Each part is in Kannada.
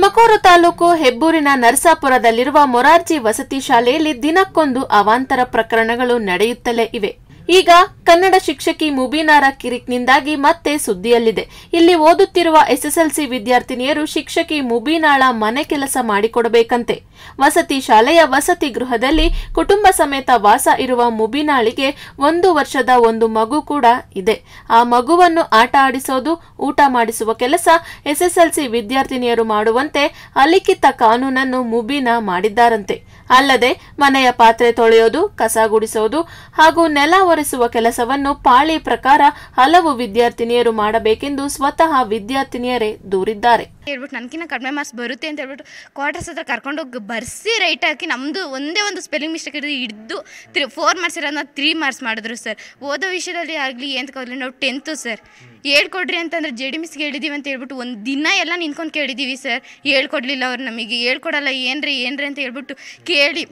ತುಮಕೂರು ತಾಲೂಕು ಹೆಬ್ಬೂರಿನ ನರಸಾಪುರದಲ್ಲಿರುವ ಮೊರಾರ್ಜಿ ವಸತಿ ಶಾಲೆಯಲ್ಲಿ ದಿನಕ್ಕೊಂದು ಅವಾಂತರ ಪ್ರಕರಣಗಳು ನಡೆಯುತ್ತಲೇ ಇವೆ ಈಗ ಕನ್ನಡ ಶಿಕ್ಷಕಿ ಮುಬೀನಾರ ಕಿರಿಕ್ನಿಂದಾಗಿ ಮತ್ತೆ ಸುದ್ದಿಯಲ್ಲಿದೆ ಇಲ್ಲಿ ಓದುತ್ತಿರುವ ಎಸ್ಎಸ್ಎಲ್ಸಿ ವಿದ್ಯಾರ್ಥಿನಿಯರು ಶಿಕ್ಷಕಿ ಮುಬೀನಾಳ ಮನೆ ಕೆಲಸ ಮಾಡಿಕೊಡಬೇಕಂತೆ ವಸತಿ ಶಾಲೆಯ ವಸತಿ ಗೃಹದಲ್ಲಿ ಕುಟುಂಬ ಸಮೇತ ವಾಸ ಇರುವ ಮುಬೀನಾಳಿಗೆ ಒಂದು ವರ್ಷದ ಒಂದು ಮಗು ಕೂಡ ಇದೆ ಆ ಮಗುವನ್ನು ಆಟ ಆಡಿಸೋದು ಊಟ ಮಾಡಿಸುವ ಕೆಲಸ ಎಸ್ಎಸ್ಎಲ್ಸಿ ವಿದ್ಯಾರ್ಥಿನಿಯರು ಮಾಡುವಂತೆ ಅಲಿಖಿತ ಕಾನೂನನ್ನು ಮುಬೀನಾ ಮಾಡಿದ್ದಾರಂತೆ ಅಲ್ಲದೆ ಮನೆಯ ಪಾತ್ರೆ ತೊಳೆಯೋದು ಕಸ ಗುಡಿಸೋದು ಹಾಗೂ ನೆಲ ಸುಧಾರಿಸುವ ಕೆಲಸವನ್ನು ಪಾಳಿ ಪ್ರಕಾರ ಹಲವು ವಿದ್ಯಾರ್ಥಿನಿಯರು ಮಾಡಬೇಕೆಂದು ಸ್ವತಃ ವಿದ್ಯಾರ್ಥಿನಿಯರೇ ದೂರಿದ್ದಾರೆ ಹೇಳ್ಬಿಟ್ಟು ನನಗಿನ್ನ ಕಡಿಮೆ ಮಾರ್ಕ್ಸ್ ಬರುತ್ತೆ ಅಂತ ಹೇಳ್ಬಿಟ್ಟು ಕ್ವಾರ್ಟರ್ಸ್ ಹತ್ರ ಕರ್ಕೊಂಡೋಗಿ ಬರ್ಸಿ ರೈಟ್ ಹಾಕಿ ನಮ್ಮದು ಒಂದೇ ಒಂದು ಸ್ಪೆಲ್ಲಿಂಗ್ ಮಿಸ್ಟೇಕ್ ಇರೋದು ಹಿಡಿದು ತ್ರೀ ಫೋರ್ ಮಾರ್ಕ್ಸ್ ಇರೋದನ್ನ ತ್ರೀ ಮಾರ್ಕ್ಸ್ ಮಾಡಿದ್ರು ಸರ್ ಓದೋ ವಿಷಯದಲ್ಲಿ ಆಗಲಿ ಎಂತಕ್ಕಾಗಲಿ ನಾವು ಟೆಂತು ಸರ್ ಹೇಳ್ಕೊಡ್ರಿ ಅಂತಂದ್ರೆ ಜೆ ಡಿ ಮಿಸ್ಗೆ ಹೇಳಿದೀವಿ ಅಂತ ಹೇಳ್ಬಿಟ್ಟು ಒಂದು ದಿನ ಎಲ್ಲ ನಿಂತ್ಕೊಂಡು ಕೇಳಿದ್ದೀವಿ ಸರ್ ಹೇಳ್ಕೊಡ್ಲಿಲ್ಲ ಅವ್ರು ನಮಗೆ ಹೇಳ್ಕೊಡಲ್ಲ ಏನ್ರಿ ಏನ್ರಿ ಅಂತ ಹೇಳ್ಬಿಟ್ಟು ಕೇಳಿ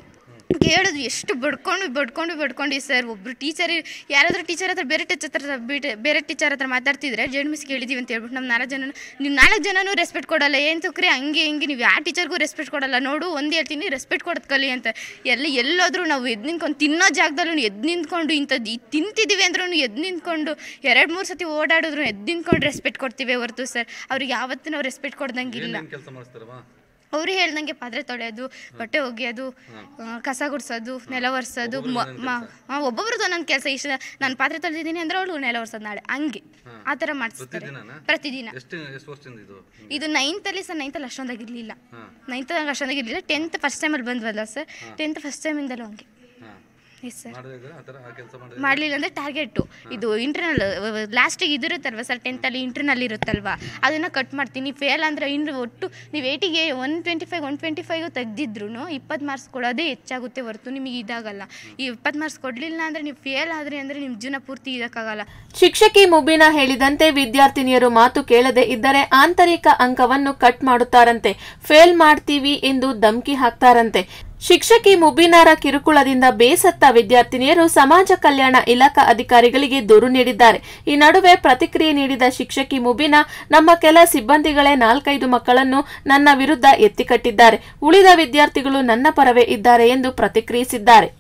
ಕೇಳಿದ್ವಿ ಎಷ್ಟು ಬಡ್ಕೊಂಡು ಬಡ್ಕೊಂಡು ಬಡ್ಕೊಂಡು ಸರ್ ಒಬ್ಬರು ಟೀಚರ್ ಯಾರಾದರೂ ಟೀಚರ್ ಹತ್ರ ಬೇರೆ ಟೀಚರ್ ಹತ್ರ ಬಿಟ್ಟು ಬೇರೆ ಟೀಚರ್ ಹತ್ರ ಮಾತಾಡ್ತಿದ್ರೆ ಜೆಡ್ ಮಿಸ್ ಕೇಳಿದ್ದೀವಿ ಅಂತ ಹೇಳ್ಬಿಟ್ಟು ನಮ್ಮ ನಾಲ್ಕು ಜನ ನೀವು ನಾಲ್ಕು ಜನನೂ ರೆಸ್ಪೆಕ್ಟ್ ಕೊಡಲ್ಲ ಏನು ತುಕ್ರಿ ಹಂಗೆ ಹಿಂಗೆ ನೀವು ಯಾವ ಟೀಚರ್ಗೂ ರೆಸ್ಪೆಕ್ಟ್ ಕೊಡಲ್ಲ ನೋಡು ಒಂದು ಹೇಳ್ತೀನಿ ರೆಸ್ಪೆಕ್ಟ್ ಕೊಡೋದು ಕಲಿ ಅಂತ ಎಲ್ಲ ಎಲ್ಲಾದರೂ ನಾವು ಎದ್ದು ನಿಂತ್ಕೊಂಡು ತಿನ್ನೋ ಜಾಗದಲ್ಲೂ ಎದ್ದು ನಿಂತ್ಕೊಂಡು ಇಂಥದ್ದು ತಿಂತಿದ್ದೀವಿ ಅಂದ್ರೂ ಎದ್ದು ನಿಂತ್ಕೊಂಡು ಎರಡು ಮೂರು ಸತಿ ಓಡಾಡಿದ್ರು ಎದ್ದು ನಿಂತ್ಕೊಂಡು ರೆಸ್ಪೆಕ್ಟ್ ಕೊಡ್ತೀವಿ ಹೊರತು ಸರ್ ಅವ್ರಿಗೆ ಯಾವತ್ತೂ ನಾವು ರೆಸ್ಪೆಕ್ಟ್ ಕೊಡ್ದಂಗಿಲ್ಲ ಅವರು ಹೇಳ್ದಂಗೆ ಪಾತ್ರೆ ತೊಳೆಯೋದು ಬಟ್ಟೆ ಒಗೆಯೋದು ಕಸ ಗುಡಿಸೋದು ನೆಲ ಒರೆಸೋದು ಒಬ್ಬೊಬ್ರದ್ದು ಒಂದೊಂದು ಕೆಲಸ ಇಷ್ಟ ನಾನು ಪಾತ್ರೆ ತೊಳೆದಿದ್ದೀನಿ ಅಂದ್ರೆ ಅವಳು ನೆಲ ಒರೆಸೋದು ನಾಳೆ ಹಂಗೆ ಆ ಥರ ಮಾಡಿಸ್ತಾರೆ ಪ್ರತಿದಿನ ಇದು ನೈನ್ತಲ್ಲಿ ಸರ್ ನೈನ್ತಲ್ಲಿ ಅಷ್ಟೊಂದಾಗಿರಲಿಲ್ಲ ನೈನ್ತ್ ಅಷ್ಟೊಂದಾಗಿರ್ಲಿಲ್ಲ ಟೆಂತ್ ಫಸ್ಟ್ ಟೈಮಲ್ಲಿ ಬಂದ್ವಲ್ಲ ಸರ್ ಟೆಂತ್ ಫಸ್ಟ್ ಟೈಮಿಂದಲೂ ಹಂಗೆ ಸರ್ ಮಾಡಲಿಲ್ಲ ಅಂದ್ರೆ ಟಾರ್ಗೆಟು ಇದು ಇಂಟರ್ನಲ್ ಲಾಸ್ಟಿಗೆ ಇದಿರುತ್ತಲ್ವ ಸರ್ ಟೆಂತಲ್ಲಿ ಇಂಟರ್ನಲ್ ಇರುತ್ತಲ್ವಾ ಅದನ್ನ ಕಟ್ ಮಾಡ್ತೀನಿ ಫೇಲ್ ಅಂದ್ರೆ ಇನ್ನು ಒಟ್ಟು ನೀವು ಏಟಿಗೆ one twenty five one twenty five ತೆಗೆದಿದ್ರು ಇಪ್ಪತ್ತು ಮಾರ್ಕ್ಸ್ ಕೊಡೋದೇ ಹೆಚ್ಚಾಗುತ್ತೆ ಹೊರತು ನಿಮಗೆ ಇದಾಗಲ್ಲ ಈ ಇಪ್ಪತ್ತು ಮಾರ್ಕ್ಸ್ ಕೊಡಲಿಲ್ಲ ಅಂದ್ರೆ ನೀವು ಫೇಲ್ ಆದ್ರೆ ಅಂದ್ರೆ ನಿಮ್ಮ ಜೀವನ ಪೂರ್ತಿ ಇದಕ್ಕಾಗಲ್ಲ ಶಿಕ್ಷಕಿ ಮುಬೀನ ಹೇಳಿದಂತೆ ವಿದ್ಯಾರ್ಥಿನಿಯರು ಮಾತು ಕೇಳದೆ ಇದ್ದರೆ ಆಂತರಿಕ ಅಂಕವನ್ನು ಕಟ್ ಮಾಡುತ್ತಾರಂತೆ ಫೇಲ್ ಮಾಡ್ತೀವಿ ಎಂದು ಧಮಕಿ ಹಾಕ್ತಾರಂತೆ ಶಿಕ್ಷಕಿ ಮುಬಿನಾರ ಕಿರುಕುಳದಿಂದ ಬೇಸತ್ತ ವಿದ್ಯಾರ್ಥಿನಿಯರು ಸಮಾಜ ಕಲ್ಯಾಣ ಇಲಾಖಾ ಅಧಿಕಾರಿಗಳಿಗೆ ದೂರು ನೀಡಿದ್ದಾರೆ ಈ ನಡುವೆ ಪ್ರತಿಕ್ರಿಯೆ ನೀಡಿದ ಶಿಕ್ಷಕಿ ಮುಬಿನಾ ನಮ್ಮ ಕೆಲ ಸಿಬ್ಬಂದಿಗಳೇ ನಾಲ್ಕೈದು ಮಕ್ಕಳನ್ನು ನನ್ನ ವಿರುದ್ಧ ಎತ್ತಿಕಟ್ಟಿದ್ದಾರೆ ಉಳಿದ ವಿದ್ಯಾರ್ಥಿಗಳು ನನ್ನ ಪರವೇ ಇದ್ದಾರೆ ಎಂದು ಪ್ರತಿಕ್ರಿಯಿಸಿದ್ದಾರೆ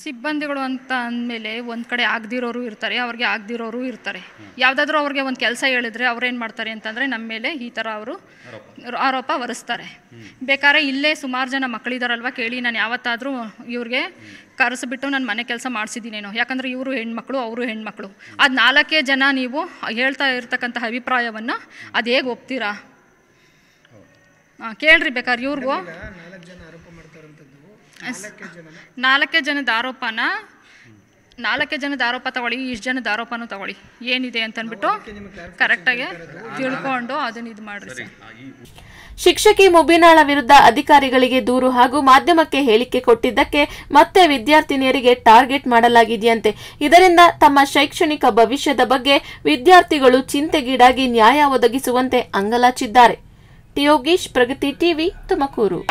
ಸಿಬ್ಬಂದಿಗಳು ಅಂತ ಅಂದಮೇಲೆ ಒಂದು ಕಡೆ ಆಗದಿರೋರು ಇರ್ತಾರೆ ಅವ್ರಿಗೆ ಆಗದಿರೋರು ಇರ್ತಾರೆ ಯಾವುದಾದ್ರೂ ಅವ್ರಿಗೆ ಒಂದು ಕೆಲಸ ಹೇಳಿದ್ರೆ ಅವ್ರೇನು ಮಾಡ್ತಾರೆ ಅಂತಂದರೆ ನಮ್ಮ ಮೇಲೆ ಈ ಥರ ಅವರು ಆರೋಪ ಹೊರಿಸ್ತಾರೆ ಬೇಕಾದ್ರೆ ಇಲ್ಲೇ ಸುಮಾರು ಜನ ಮಕ್ಕಳಿದಾರಲ್ವ ಕೇಳಿ ನಾನು ಯಾವತ್ತಾದರೂ ಇವ್ರಿಗೆ ಕರೆಸಿಬಿಟ್ಟು ನಾನು ಮನೆ ಕೆಲಸ ಮಾಡಿಸಿದ್ದೀನೇನೋ ಯಾಕಂದರೆ ಇವರು ಹೆಣ್ಮಕ್ಳು ಅವರು ಹೆಣ್ಮಕ್ಳು ಅದು ನಾಲ್ಕೇ ಜನ ನೀವು ಹೇಳ್ತಾ ಇರ್ತಕ್ಕಂಥ ಅಭಿಪ್ರಾಯವನ್ನು ಅದು ಹೇಗೆ ಒಪ್ತೀರಾ ಹಾಂ ಕೇಳ್ರಿ ಬೇಕಾದ್ರೆ ಇವ್ರಿಗೂ ನಾಲ್ಕೇ ಜನದ ಆರೋಪನ ನಾಲ್ಕೇ ಜನದ ಆರೋಪ ತಗೊಳ್ಳಿ ಇಷ್ಟು ಜನದ ಆರೋಪನೂ ತಗೊಳ್ಳಿ ಏನಿದೆ ಅಂತ ಅಂದ್ಬಿಟ್ಟು ಕರೆಕ್ಟಾಗಿ ತಿಳ್ಕೊಂಡು ಅದನ್ನ ಇದು ಮಾಡ್ರಿ ಶಿಕ್ಷಕಿ ಮುಬಿನಾಳ ವಿರುದ್ಧ ಅಧಿಕಾರಿಗಳಿಗೆ ದೂರು ಹಾಗೂ ಮಾಧ್ಯಮಕ್ಕೆ ಹೇಳಿಕೆ ಕೊಟ್ಟಿದ್ದಕ್ಕೆ ಮತ್ತೆ ವಿದ್ಯಾರ್ಥಿನಿಯರಿಗೆ ಟಾರ್ಗೆಟ್ ಮಾಡಲಾಗಿದೆಯಂತೆ ಇದರಿಂದ ತಮ್ಮ ಶೈಕ್ಷಣಿಕ ಭವಿಷ್ಯದ ಬಗ್ಗೆ ವಿದ್ಯಾರ್ಥಿಗಳು ಚಿಂತೆಗೀಡಾಗಿ ನ್ಯಾಯ ಒದಗಿಸುವಂತೆ ಅಂಗಲಾಚಿದ್ದಾರೆ ಟಿಯೋಗೀಶ್ ಪ್ರಗತಿ ಟಿವಿ ತುಮಕೂರು